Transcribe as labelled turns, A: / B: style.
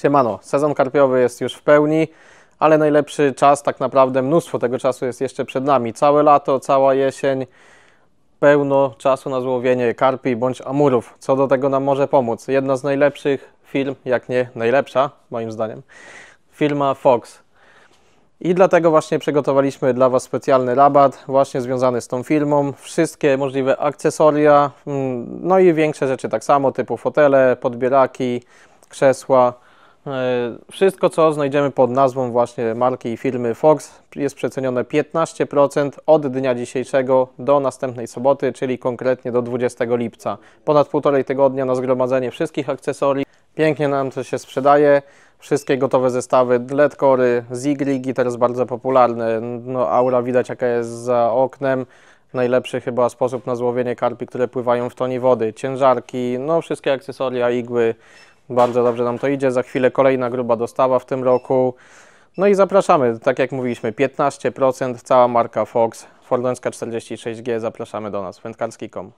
A: Siemano, sezon karpiowy jest już w pełni, ale najlepszy czas, tak naprawdę mnóstwo tego czasu jest jeszcze przed nami. Całe lato, cała jesień, pełno czasu na złowienie karpi bądź amurów. Co do tego nam może pomóc? Jedna z najlepszych firm, jak nie najlepsza, moim zdaniem, firma Fox. I dlatego właśnie przygotowaliśmy dla Was specjalny rabat, właśnie związany z tą firmą. Wszystkie możliwe akcesoria, mm, no i większe rzeczy tak samo, typu fotele, podbieraki, krzesła, E, wszystko, co znajdziemy pod nazwą właśnie marki i firmy Fox jest przecenione 15% od dnia dzisiejszego do następnej soboty, czyli konkretnie do 20 lipca. Ponad półtorej tygodnia na zgromadzenie wszystkich akcesorii. Pięknie nam to się sprzedaje. Wszystkie gotowe zestawy, LED-kory, Zigrigi, teraz bardzo popularne. No, aura widać jaka jest za oknem. Najlepszy chyba sposób na złowienie karpi, które pływają w tonie wody. Ciężarki, no wszystkie akcesoria, igły, bardzo dobrze nam to idzie. Za chwilę kolejna gruba dostawa w tym roku. No i zapraszamy, tak jak mówiliśmy, 15%, cała marka Fox, Fordońska 46G, zapraszamy do nas, wędkarski.com.